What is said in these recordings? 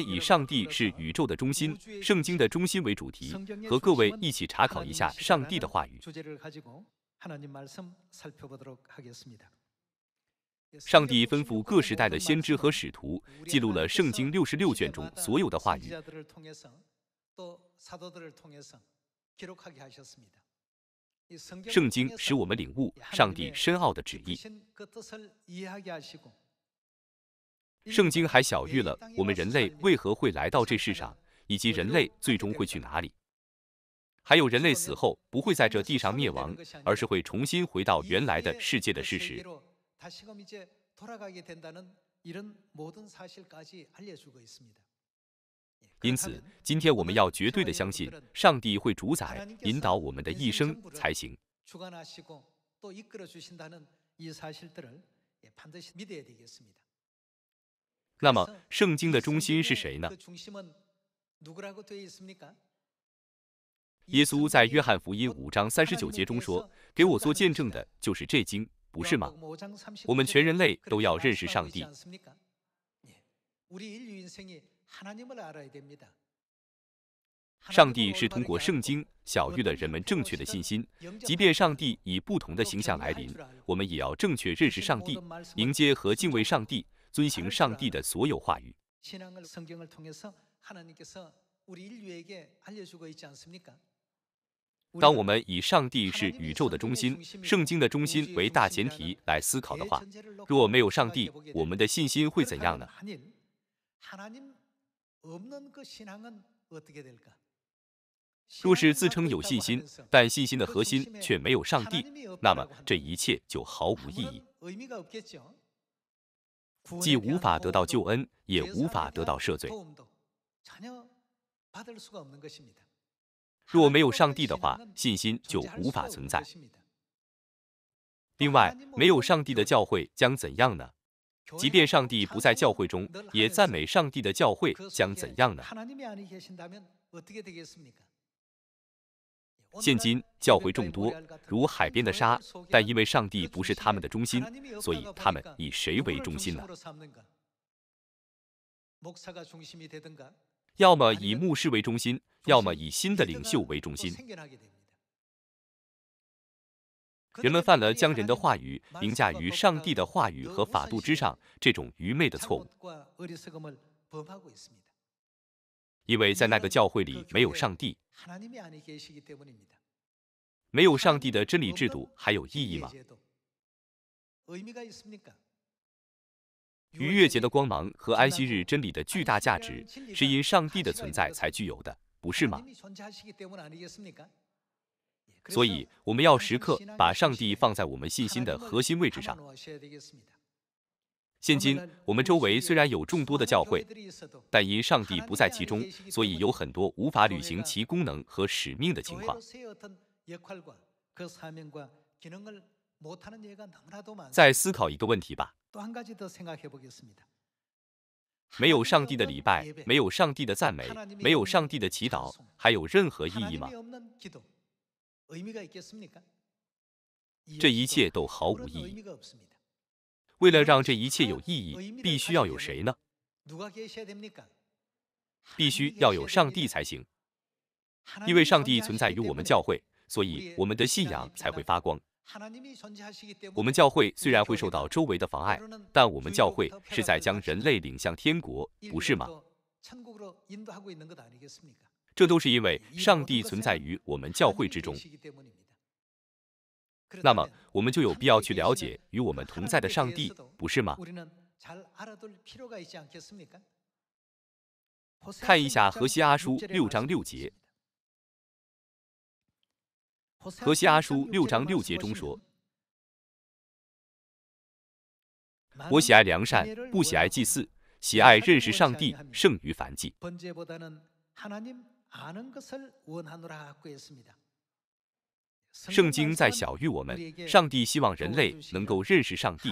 以上帝是宇宙的中心、圣经的中心为主题，和各位一起查考一下上帝的话语。上帝吩咐各时代的先知和使徒记录了圣经六十六卷中所有的话语。圣经使我们领悟上帝深奥的旨意。圣经还晓喻了我们人类为何会来到这世上，以及人类最终会去哪里，还有人类死后不会在这地上灭亡，而是会重新回到原来的世界的事实。因此，今天我们要绝对的相信上帝会主宰、引导我们的一生才行。那么，圣经的中心是谁呢？耶稣在约翰福音五章三十九节中说：“给我做见证的，就是这经，不是吗？”我们全人类都要认识上帝。上帝是通过圣经晓谕了人们正确的信心。即便上帝以不同的形象来临，我们也要正确认识上帝，迎接和敬畏上帝。遵行上帝的所有话语。当我们以上帝是宇宙的中心、圣经的中心为大前提来思考的话，若没有上帝，我们的信心会怎样呢？若是自称有信心，但信心的核心却没有上帝，那么这一切就毫无意义。既无法得到救恩，也无法得到赦罪。若没有上帝的话，信心就无法存在。另外，没有上帝的教会将怎样呢？即便上帝不在教会中，也赞美上帝的教会将怎样呢？现今教会众多，如海边的沙，但因为上帝不是他们的中心，所以他们以谁为中心呢？要么以牧师为中心，要么以新的领袖为中心。人们犯了将人的话语凌驾于上帝的话语和法度之上这种愚昧的错误。因为在那个教会里没有上帝，没有上帝的真理制度还有意义吗？逾越节的光芒和安息日真理的巨大价值是因上帝的存在才具有的，不是吗？所以我们要时刻把上帝放在我们信心的核心位置上。现今我们周围虽然有众多的教会，但因上帝不在其中，所以有很多无法履行其功能和使命的情况。再思考一个问题吧：没有上帝的礼拜，没有上帝的赞美，没有上帝的祈祷，还有任何意义吗？这一切都毫无意义。为了让这一切有意义，必须要有谁呢？必须要有上帝才行。因为上帝存在于我们教会，所以我们的信仰才会发光。我们教会虽然会受到周围的妨碍，但我们教会是在将人类领向天国，不是吗？这都是因为上帝存在于我们教会之中。那么，我们就有必要去了解与我们同在的上帝，不是吗？看一下《何西阿书》六章六节，《何西阿书》六章六节中说：“我喜爱良善，不喜爱祭祀；喜爱认识上帝，胜于凡祭。”圣经在小谕我们，上帝希望人类能够认识上帝。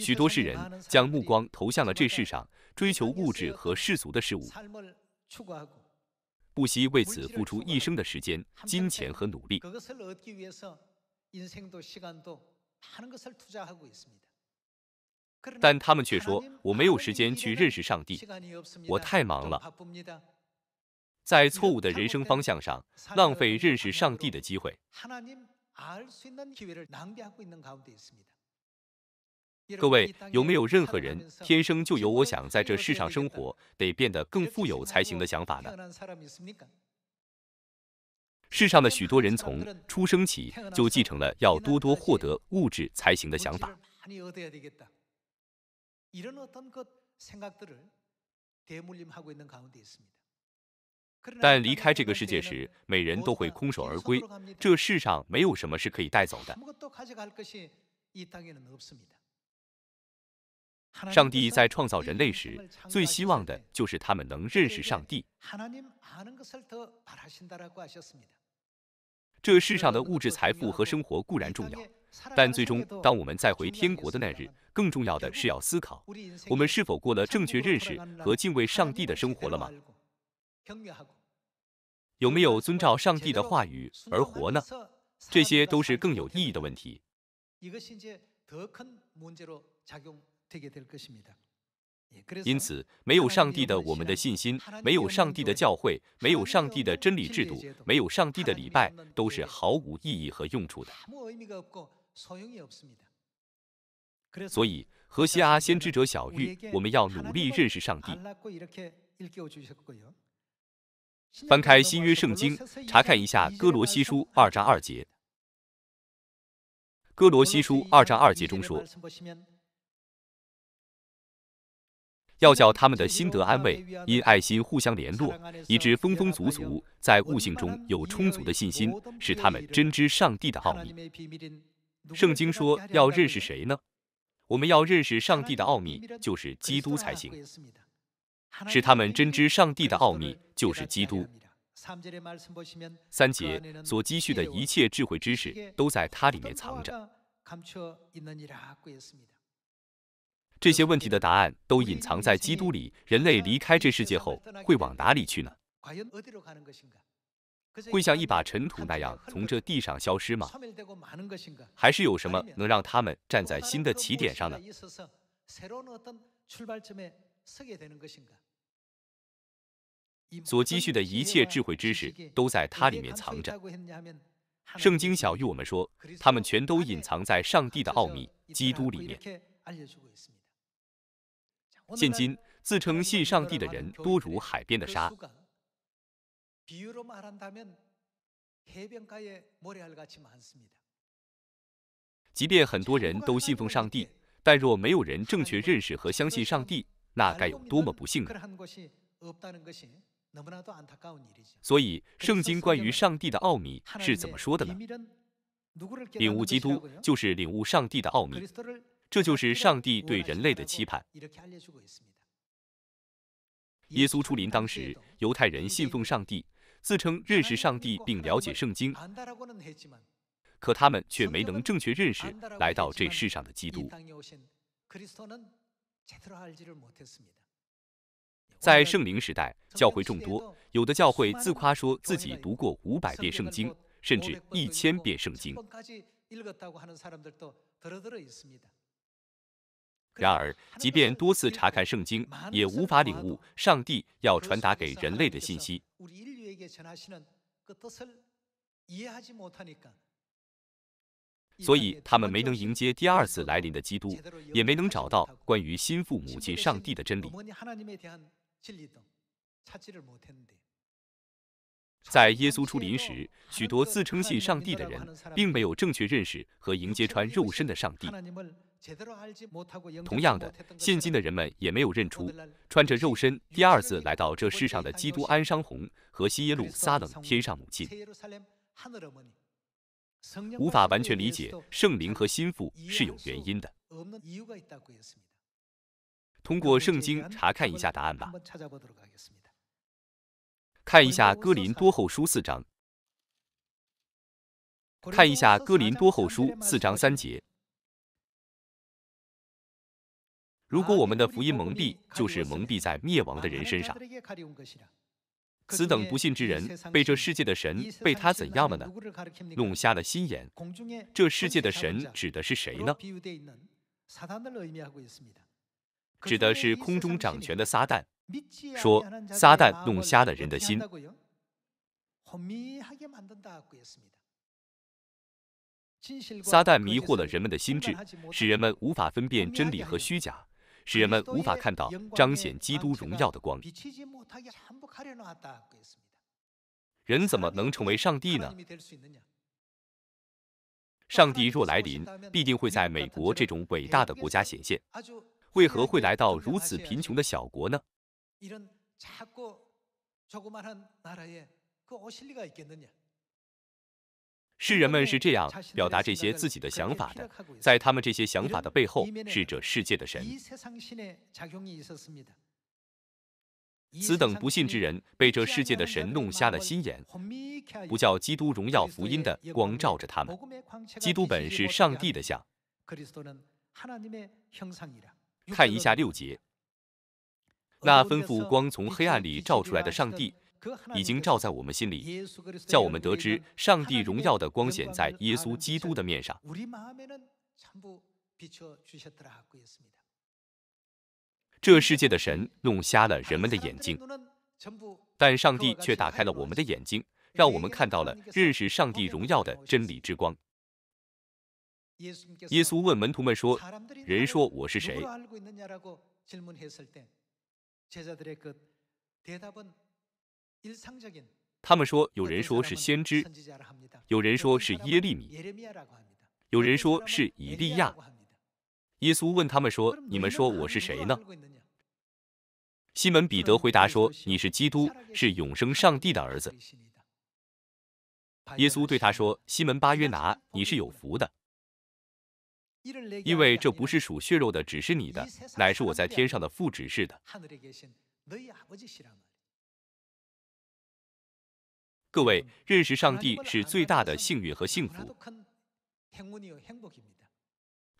许多世人将目光投向了这世上，追求物质和世俗的事物，不惜为此付出一生的时间、金钱和努力。但他们却说：“我没有时间去认识上帝，我太忙了。”在错误的人生方向上浪费认识上帝的机会。各位，有没有任何人天生就有我想在这世上生活得变得更富有才行的想法呢？世上的许多人从出生起就继承了要多多获得物质才行的想法。但离开这个世界时，每人都会空手而归，这世上没有什么是可以带走的。上帝在创造人类时，最希望的就是他们能认识上帝。这世上的物质财富和生活固然重要，但最终当我们再回天国的那日，更重要的是要思考，我们是否过了正确认识和敬畏上帝的生活了吗？有没有遵照上帝的话语而活呢？这些都是更有意义的问题。因此，没有上帝的我们的信心，没有上帝的教诲，没有上帝的真理制度，没有上帝的礼拜，都是毫无意义和用处的。所以，何西阿先知者小玉，我们要努力认识上帝。翻开新约圣经，查看一下哥罗西书二章二节。哥罗西书二章二节中说：“要叫他们的心得安慰，因爱心互相联络，以致丰丰足足，在悟性中有充足的信心，使他们真知上帝的奥秘。”圣经说要认识谁呢？我们要认识上帝的奥秘，就是基督才行。使他们真知上帝的奥秘就是基督。三节所积蓄的一切智慧知识都在它里面藏着。这些问题的答案都隐藏在基督里。人类离开这世界后会往哪里去呢？会像一把尘土那样从这地上消失吗？还是有什么能让他们站在新的起点上呢？所积蓄的一切智慧知识都在它里面藏着。圣经小语我们说，他们全都隐藏在上帝的奥秘基督里面。现今自称信上帝的人多如海边的沙。即便很多人都信奉上帝，但若没有人正确认识和相信上帝，那该有多么不幸所以，圣经关于上帝的奥秘是怎么说的呢？领悟基督就是领悟上帝的奥秘，这就是上帝对人类的期盼。耶稣出临当时，犹太人信奉上帝，自称认识上帝并了解圣经，可他们却没能正确认识来到这世上的基督。在圣灵时代，教会众多，有的教会自夸说自己读过五百遍圣经，甚至一千遍圣经。然而，即便多次查看圣经，也无法领悟上帝要传达给人类的信息。所以，他们没能迎接第二次来临的基督，也没能找到关于心腹母亲上帝的真理。在耶稣出临时，许多自称信上帝的人，并没有正确认识和迎接穿肉身的上帝。同样的，现今的人们也没有认出穿着肉身第二次来到这世上的基督安商红和西耶路撒冷天上母亲。无法完全理解圣灵和心腹是有原因的。通过圣经查看一下答案吧。看一下《哥林多后书》四章，看一下《哥林多后书》四章三节。如果我们的福音蒙蔽，就是蒙蔽在灭亡的人身上。此等不信之人，被这世界的神被他怎样了呢？弄瞎了心眼。这世界的神指的是谁呢？指的是空中掌权的撒旦，说撒旦弄瞎了人的心，撒旦迷惑了人们的心智，使人们无法分辨真理和虚假，使人们无法看到彰显基督荣耀的光。人怎么能成为上帝呢？上帝若来临，必定会在美国这种伟大的国家显现。为何会来到如此贫穷的小国呢？是人们是这样表达这些自己的想法的。在他们这些想法的背后，是这世界的神。此等不信之人被这世界的神弄瞎了心眼，不叫基督荣耀福音的光照着他们。基督本是上帝的像。看一下六节，那吩咐光从黑暗里照出来的上帝，已经照在我们心里，叫我们得知上帝荣耀的光显在耶稣基督的面上。这世界的神弄瞎了人们的眼睛，但上帝却打开了我们的眼睛，让我们看到了认识上帝荣耀的真理之光。耶稣问门徒们说：“人说我是谁？”他们说：“有人说是先知，有人说是耶利米，有人说是以利亚。”耶稣问他们说：“你们说我是谁呢？”西门彼得回答说：“你是基督，是永生上帝的儿子。”耶稣对他说：“西门巴约拿，你是有福的。”因为这不是属血肉的，只是你的，乃是我在天上的父指示的。各位，认识上帝是最大的幸运和幸福。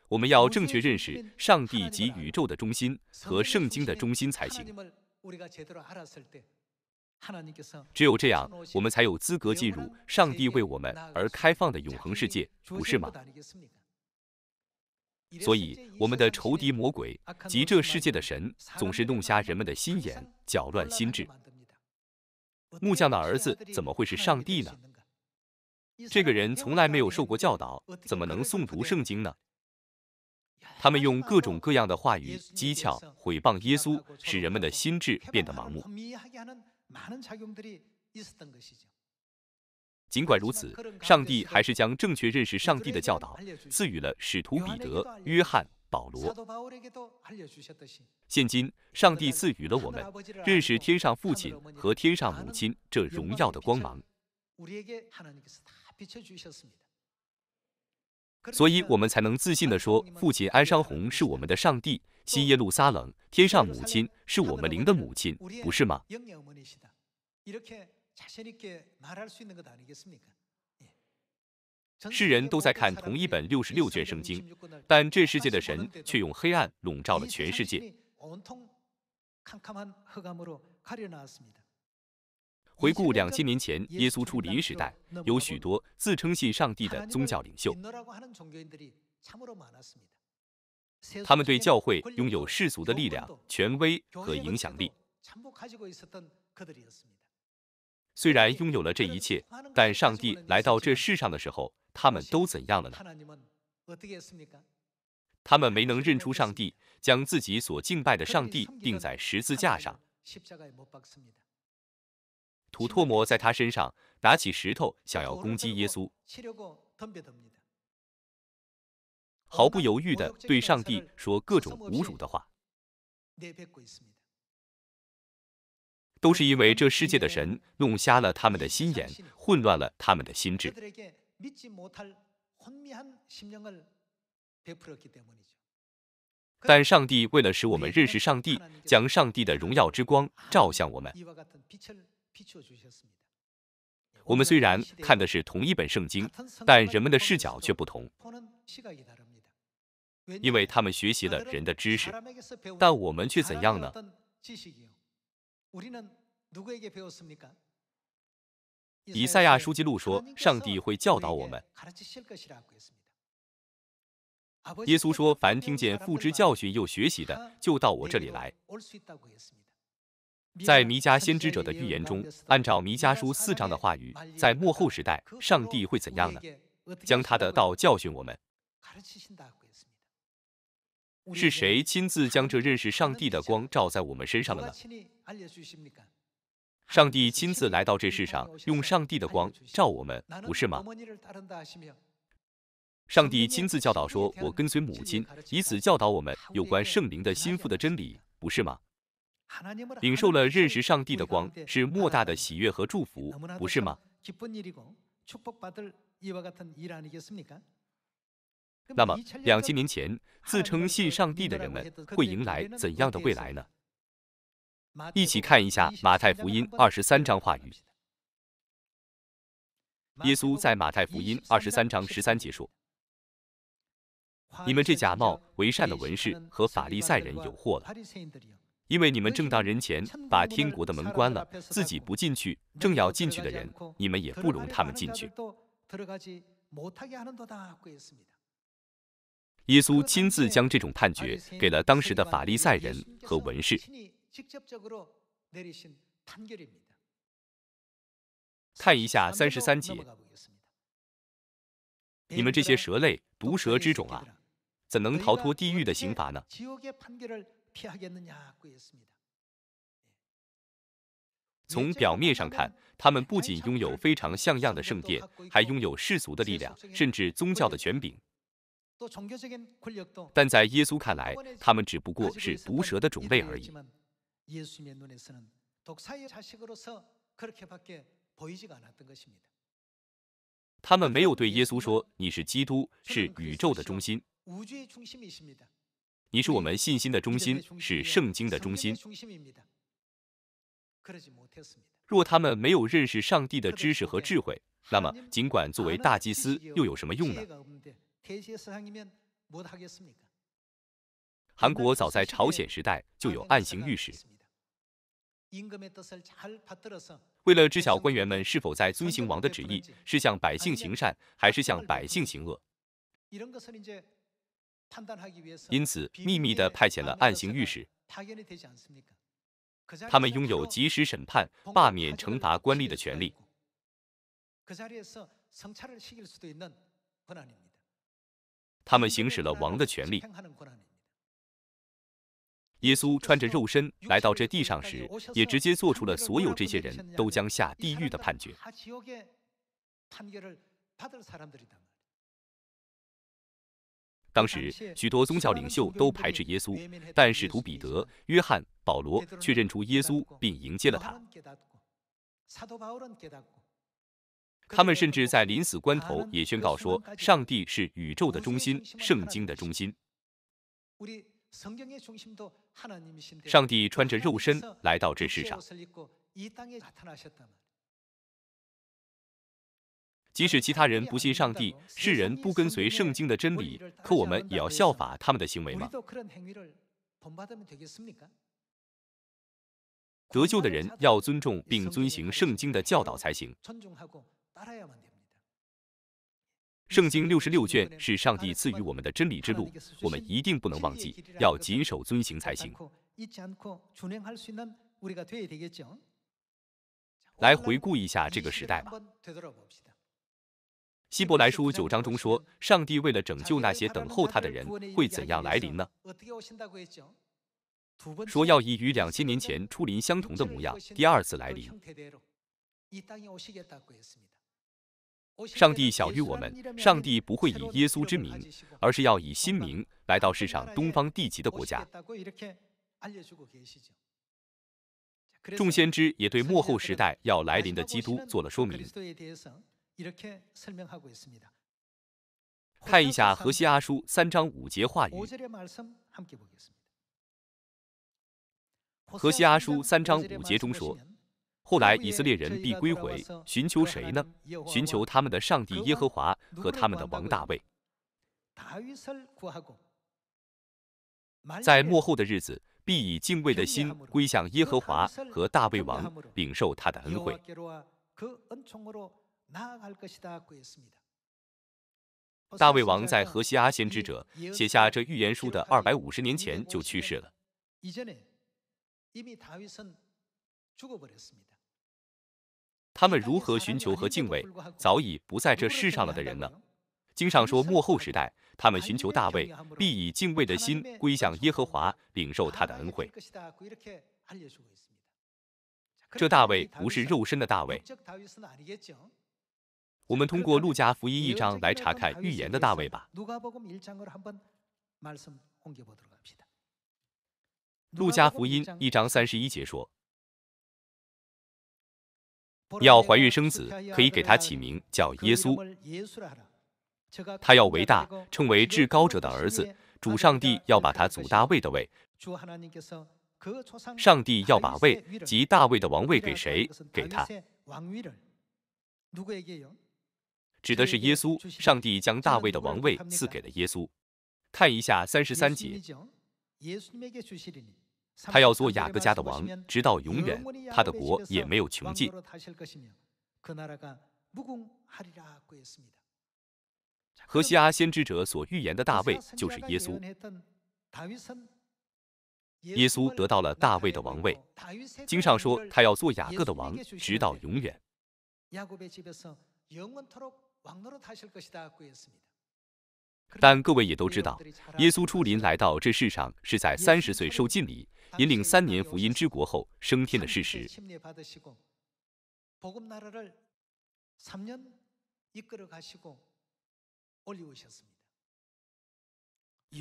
我们要正确认识上帝及宇宙的中心和圣经的中心才行。只有这样，我们才有资格进入上帝为我们而开放的永恒世界，不是吗？所以，我们的仇敌魔鬼及这世界的神，总是弄瞎人们的心眼，搅乱心智。木匠的儿子怎么会是上帝呢？这个人从来没有受过教导，怎么能诵读圣经呢？他们用各种各样的话语、讥诮、毁谤耶稣，使人们的心智变得盲目。尽管如此，上帝还是将正确认识上帝的教导赐予了使徒彼得、约翰、保罗。现今，上帝赐予了我们认识天上父亲和天上母亲这荣耀的光芒，所以我们才能自信的说，父亲安商红是我们的上帝，新耶路撒冷天上母亲是我们灵的母亲，不是吗？世人都在看同一本六十六卷圣经，但这世界的神却用黑暗笼罩了全世界。回顾两千年前耶稣出离时代，有许多自称信上帝的宗教领袖，他们对教会拥有世俗的力量、权威和影响力。虽然拥有了这一切，但上帝来到这世上的时候，他们都怎样了呢？他们没能认出上帝，将自己所敬拜的上帝钉在十字架上，吐唾沫在他身上，拿起石头想要攻击耶稣，毫不犹豫地对上帝说各种侮辱的话。都是因为这世界的神弄瞎了他们的心眼，混乱了他们的心智。但上帝为了使我们认识上帝，将上帝的荣耀之光照向我们。我们虽然看的是同一本圣经，但人们的视角却不同，因为他们学习了人的知识，但我们却怎样呢？以赛亚书记录说，上帝会教导我们。耶稣说，凡听见父之教训又学习的，就到我这里来。在弥迦先知者的预言中，按照弥迦书四章的话语，在末后时代，上帝会怎样呢？将他的道教训我们。是谁亲自将这认识上帝的光照在我们身上了呢？上帝亲自来到这世上，用上帝的光照我们，不是吗？上帝亲自教导说：“我跟随母亲，以此教导我们有关圣灵的心腹的真理，不是吗？”领受了认识上帝的光，是莫大的喜悦和祝福，不是吗？那么两千年前自称信上帝的人们会迎来怎样的未来呢？一起看一下马太福音二十三章话语。耶稣在马太福音二十三章十三节说：“你们这假冒为善的文士和法利赛人有祸了，因为你们正当人前把天国的门关了，自己不进去，正要进去的人，你们也不容他们进去。”耶稣亲自将这种判决给了当时的法利赛人和文士。看一下三十三节，你们这些蛇类、毒蛇之种啊，怎能逃脱地狱的刑罚呢？从表面上看，他们不仅拥有非常像样的圣殿，还拥有世俗的力量，甚至宗教的权柄。但在耶稣看来，他们只不过是毒蛇的种类而已。他们没有对耶稣说：“你是基督，是宇宙的中心，你是我们信心的中心，是圣经的中心。”若他们没有认识上帝的知识和智慧，那么尽管作为大祭司又有什么用呢？韩国早在朝鲜时代就有暗行御史，为了知晓官员们是否在遵行王的旨意是向百姓行善还是向百姓行恶，因此秘密地派遣了暗行御史。他们拥有及时审判、罢免、惩罚官吏的权利。他们行使了王的权利。耶稣穿着肉身来到这地上时，也直接做出了所有这些人都将下地狱的判决。当时，许多宗教领袖都排斥耶稣，但使徒彼得、约翰、保罗却认出耶稣并迎接了他。他们甚至在临死关头也宣告说：“上帝是宇宙的中心，圣经的中心。上帝穿着肉身来到这世上。即使其他人不信上帝，世人不跟随圣经的真理，可我们也要效法他们的行为吗？得救的人要尊重并遵行圣经的教导才行。”圣经六十六卷是上帝赐予我们的真理之路，我们一定不能忘记，要谨守遵行才行。来回顾一下这个时代吧。希伯来书九章中说，上帝为了拯救那些等候他的人，会怎样来临呢？说要以与两千年前初临相同的模样第二次来临。上帝小于我们，上帝不会以耶稣之名，而是要以新名来到世上东方地极的国家。众先知也对幕后时代要来临的基督做了说明。看一下何西阿书三章五节话语。何西阿书三章五节中说。后来以色列人必归回，寻求谁呢？寻求他们的上帝耶和华和他们的王大卫。在幕后的日子，必以敬畏的心归向耶和华和大卫王，领受他的恩惠。大卫王在河西阿先知者写下这预言书的二百五十年前就去世了。他们如何寻求和敬畏早已不在这世上了的人呢？经上说，末后时代，他们寻求大卫，必以敬畏的心归向耶和华，领受他的恩惠。这大卫不是肉身的大卫。我们通过路加福音一章来查看预言的大卫吧。路加福音一章三十一节说。你要怀孕生子，可以给他起名叫耶稣。他要伟大，称为至高者的儿子。主上帝要把他祖大卫的位，上帝要把位及大卫的王位给谁？给他，指的是耶稣。上帝将大卫的王位赐给了耶稣。看一下三十三节。他要做雅各家的王，直到永远，他的国也没有穷尽。何西阿先知者所预言的大卫就是耶稣，耶稣得到了大卫的王位。经上说，他要做雅各的王，直到永远。但各位也都知道，耶稣出临来到这世上是在三十岁受尽礼，引领三年福音之国后升天的事实。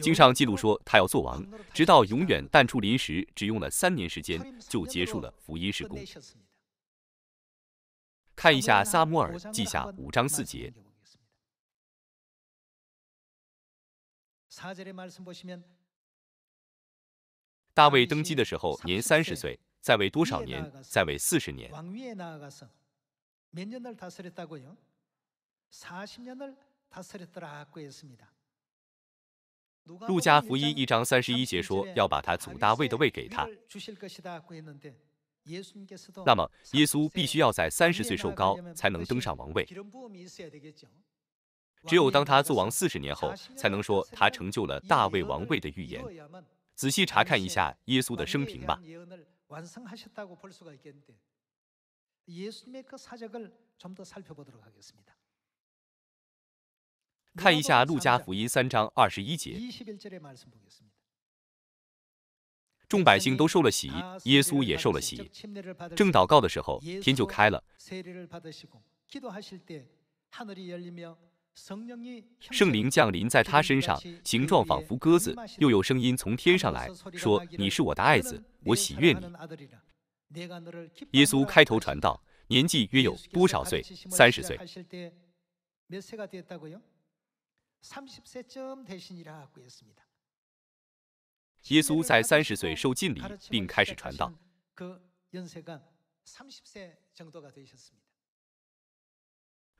经上记录说，他要做王，直到永远。但出临时只用了三年时间就结束了福音事故。看一下萨摩尔记下五章四节。大卫登基的时候年三十岁，在位多少年？在位四十年。路加福音一章三十一节说要把他祖大卫的位给他。那么耶稣必须要在三十岁受高，才能登上王位。只有当他做王四十年后，才能说他成就了大卫王位的预言。仔细查看一下耶稣的生平吧。看一下《路加福音》三章二十一节，众百姓都受了喜，耶稣也受了喜。正祷告的时候，天就开了。圣灵降临在他身上，形状仿佛鸽子，又有声音从天上来说：“你是我的爱子，我喜悦你。”耶稣开头传道，年纪约有多少岁？三十岁。耶稣在三十岁受浸礼，并开始传道。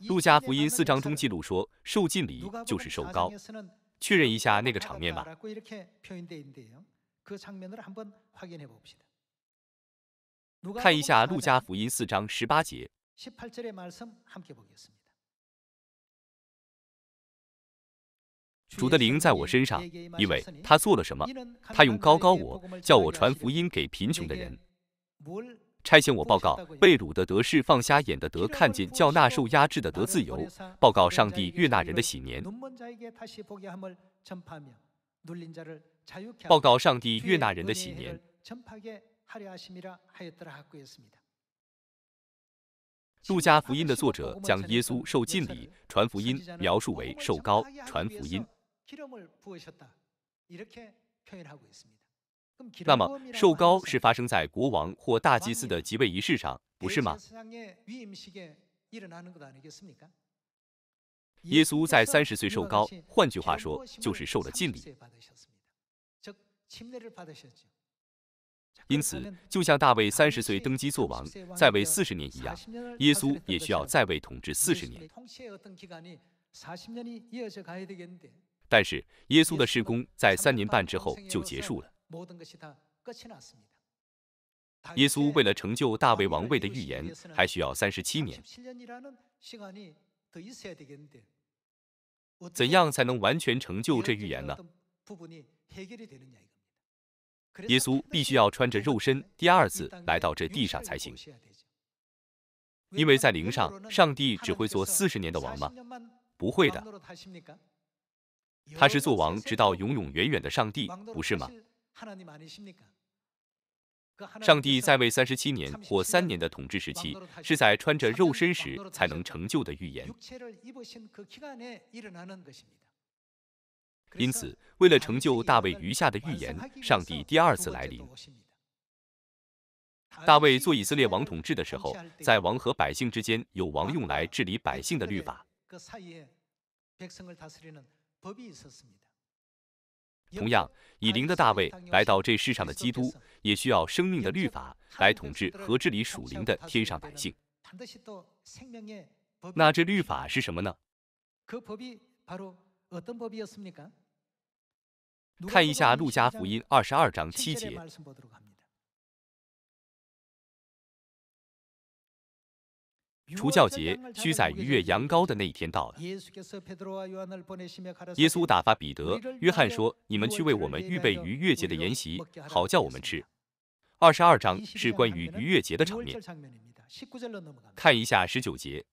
路加福音四章中记录说：“受尽礼就是受高。确认一下那个场面吧。看一下路加福音四章十八节：“主的灵在我身上，因为他做了什么？他用高高我，叫我传福音给贫穷的人。”差遣我报告被掳的德是放瞎眼的德，看见，叫那受压制的德自由。报告上帝悦纳人的喜年。报告上帝悦纳人的喜年。路加福音的作者将耶稣受敬礼、传福音，描述为受高传福音。那么，受膏是发生在国王或大祭司的即位仪式上，不是吗？耶稣在三十岁受膏，换句话说，就是受了禁礼。因此，就像大卫三十岁登基做王，在位四十年一样，耶稣也需要在位统治四十年。但是，耶稣的施工在三年半之后就结束了。耶稣为了成就大卫王位的预言，还需要三十七年。怎样才能完全成就这预言呢？耶稣必须要穿着肉身第二次来到这地上才行，因为在灵上，上帝只会做四十年的王吗？不会的，他是做王直到永永远远的上帝，不是吗？上帝在位三十七年或三年的统治时期，是在穿着肉身时才能成就的预言。因此，为了成就大卫余下的预言，上帝第二次来临。大卫做以色列王统治的时候，在王和百姓之间有王用来治理百姓的律法。同样，以灵的大卫来到这世上的基督，也需要生命的律法来统治和治理属灵的天上百姓。那这律法是什么呢？看一下《路加福音》二十二章七节。除教节需宰逾越羊羔的那一天到了。耶稣打发彼得、约翰说：“你们去为我们预备逾越节的筵席，好叫我们吃。”二十二章是关于逾越节的场面。看一下十九节，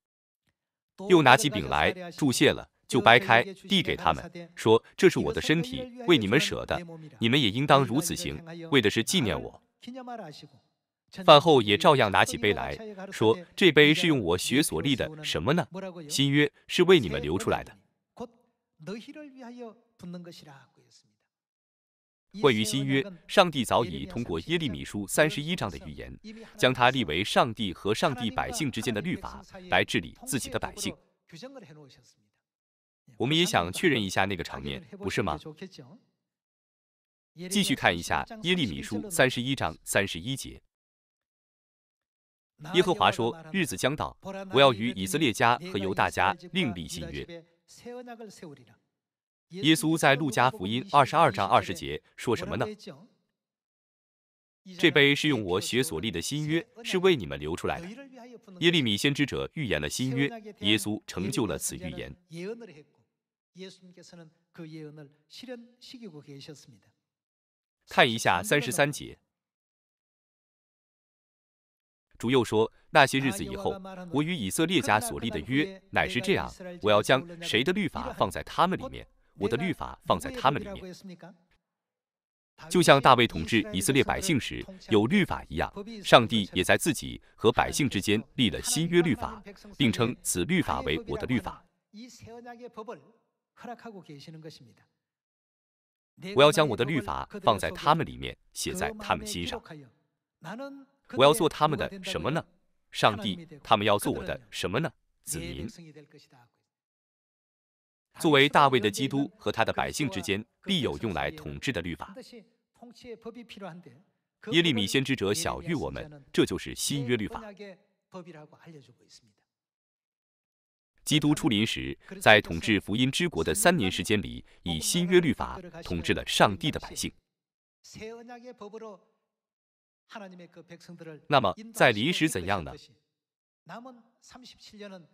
又拿起饼来祝谢了，就掰开递给他们，说：“这是我的身体，为你们舍的，你们也应当如此行，为的是纪念我。”饭后也照样拿起杯来说：“这杯是用我血所立的什么呢？新约是为你们流出来的。”关于新约，上帝早已通过耶利米书三十一章的预言，将它立为上帝和上帝百姓之间的律法，来治理自己的百姓。我们也想确认一下那个场面，不是吗？继续看一下耶利米书三十一章三十一节。耶和华说：“日子将到，我要与以色列家和犹大家另立新约。”耶稣在路加福音二十二章二十节说什么呢？这杯是用我血所立的新约，是为你们流出来的。耶利米先知者预言了新约，耶稣成就了此预言。看一下三十三节。主又说：“那些日子以后，我与以色列家所立的约乃是这样：我要将谁的律法放在他们里面，我的律法放在他们里面，就像大卫统治以色列百姓时有律法一样。上帝也在自己和百姓之间立了新约律法，并称此律法为我的律法。我要将我的律法放在他们里面，写在他们心上。”我要做他们的什么呢？上帝，他们要做我的什么呢？子民。作为大卫的基督和他的百姓之间，必有用来统治的律法。耶利米先知者晓谕我们，这就是新约律法。基督出临时，在统治福音之国的三年时间里，以新约律法统治了上帝的百姓。那么，在临时怎样呢？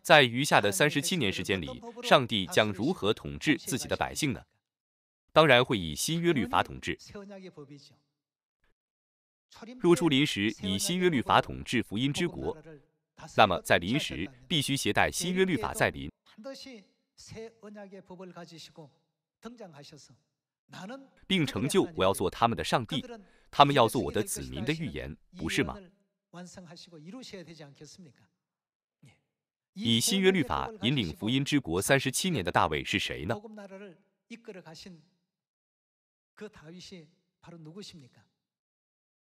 在余下的三十七年时间里，上帝将如何统治自己的百姓呢？当然会以新约律法统治。若出临时以新约律法统治福音之国，那么在临时必须携带新约律法在临并成就我要做他们的上帝，他们要做我的子民的预言，不是吗？以新约律法引领福音之国三十七年的大卫是谁呢？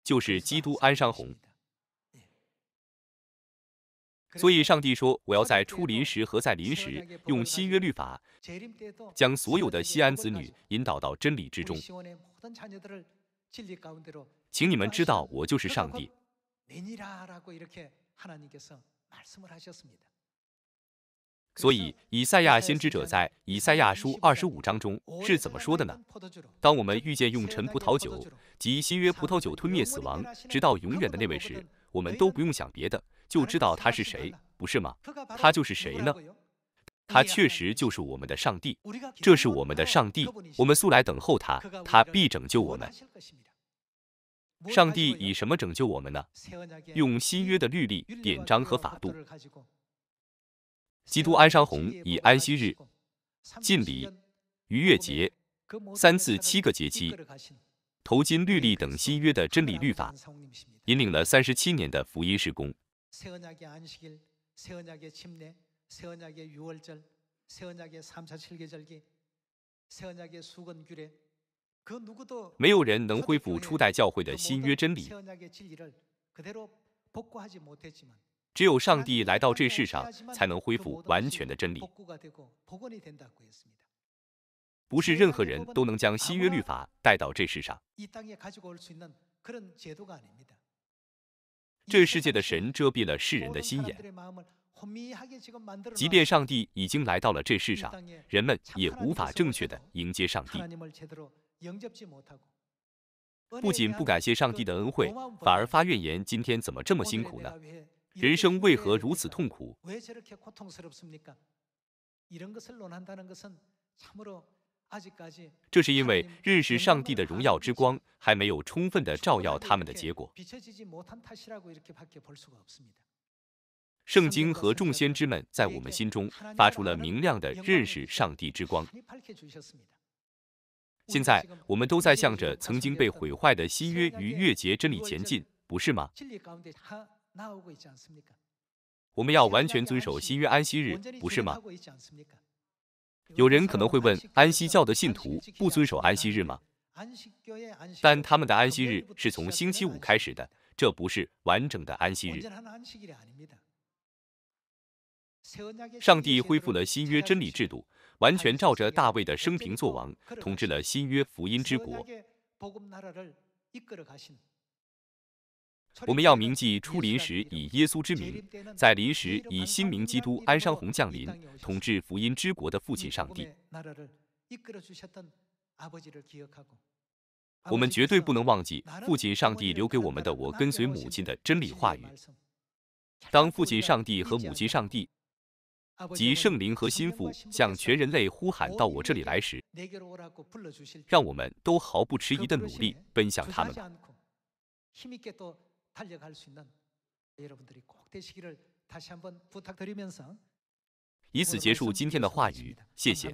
就是基督安商红。所以，上帝说：“我要在初临时和在临时，用新约律法，将所有的锡安子女引导到真理之中。请你们知道，我就是上帝。”所以，以赛亚先知者在以赛亚书二十五章中是怎么说的呢？当我们遇见用陈葡萄酒及新约葡萄酒吞灭死亡，直到永远的那位时，我们都不用想别的。就知道他是谁，不是吗？他就是谁呢？他确实就是我们的上帝，这是我们的上帝。我们素来等候他，他必拯救我们。上帝以什么拯救我们呢？用新约的律例、典章和法度。基督安商洪以安息日、敬礼、逾越节三次七个节期、头巾律例等新约的真理律法，引领了三十七年的福音事工。没有人能恢复初代教会的新约真理。只有上帝来到这世上，才能恢复完全的真理。不是任何人都能将新约律法带到这世上。这世界的神遮蔽了世人的心眼，即便上帝已经来到了这世上，人们也无法正确的迎接上帝。不仅不感谢上帝的恩惠，反而发怨言：今天怎么这么辛苦呢？人生为何如此痛苦？这是因为认识上帝的荣耀之光还没有充分地照耀他们的结果。圣经和众先知们在我们心中发出了明亮的认识上帝之光。现在我们都在向着曾经被毁坏的新约与月节真理前进，不是吗？我们要完全遵守新约安息日，不是吗？有人可能会问：安息教的信徒不遵守安息日吗？但他们的安息日是从星期五开始的，这不是完整的安息日。上帝恢复了新约真理制度，完全照着大卫的生平作王，统治了新约福音之国。我们要铭记初临时以耶稣之名，在临时以新名基督安商洪降临统治福音之国的父亲上帝。我们绝对不能忘记父亲上帝留给我们的“我跟随母亲”的真理话语。当父亲上帝和母亲上帝及圣灵和心腹向全人类呼喊“到我这里来”时，让我们都毫不迟疑地努力奔向他们以此结束今天的话语，谢谢。